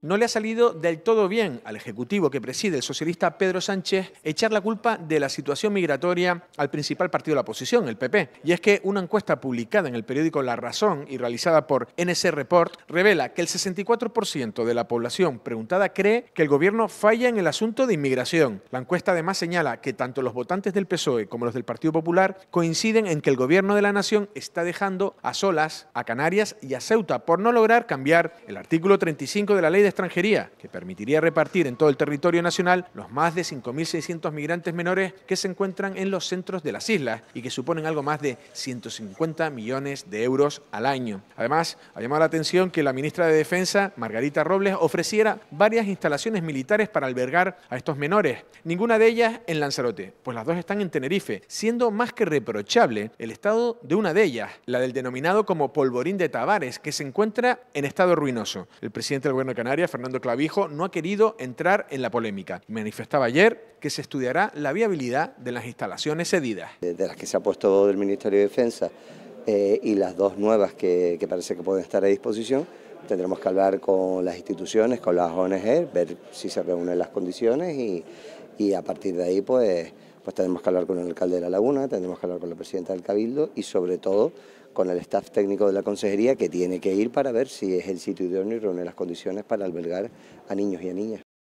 No le ha salido del todo bien al Ejecutivo que preside el socialista Pedro Sánchez echar la culpa de la situación migratoria al principal partido de la oposición, el PP. Y es que una encuesta publicada en el periódico La Razón y realizada por NC Report revela que el 64% de la población preguntada cree que el gobierno falla en el asunto de inmigración. La encuesta además señala que tanto los votantes del PSOE como los del Partido Popular coinciden en que el gobierno de la nación está dejando a solas a Canarias y a Ceuta por no lograr cambiar el artículo 35 de la ley de extranjería, que permitiría repartir en todo el territorio nacional los más de 5.600 migrantes menores que se encuentran en los centros de las islas y que suponen algo más de 150 millones de euros al año. Además, ha llamado la atención que la ministra de Defensa, Margarita Robles, ofreciera varias instalaciones militares para albergar a estos menores, ninguna de ellas en Lanzarote, pues las dos están en Tenerife, siendo más que reprochable el estado de una de ellas, la del denominado como Polvorín de Tavares, que se encuentra en estado ruinoso. El presidente del gobierno canario Fernando Clavijo, no ha querido entrar en la polémica. Manifestaba ayer que se estudiará la viabilidad de las instalaciones cedidas. De las que se ha puesto del Ministerio de Defensa eh, y las dos nuevas que, parece que pueden estar a disposición, tendremos que hablar con las instituciones, con las ONG, ver si se reúnen las condiciones y, a partir de ahí pues, pues tendremos que hablar con el alcalde de La Laguna, tendremos que hablar con la presidenta del Cabildo y sobre todo con el staff técnico de la consejería que tiene que ir para ver si es el sitio idóneo y reúne las condiciones para albergar a niños y a niñas.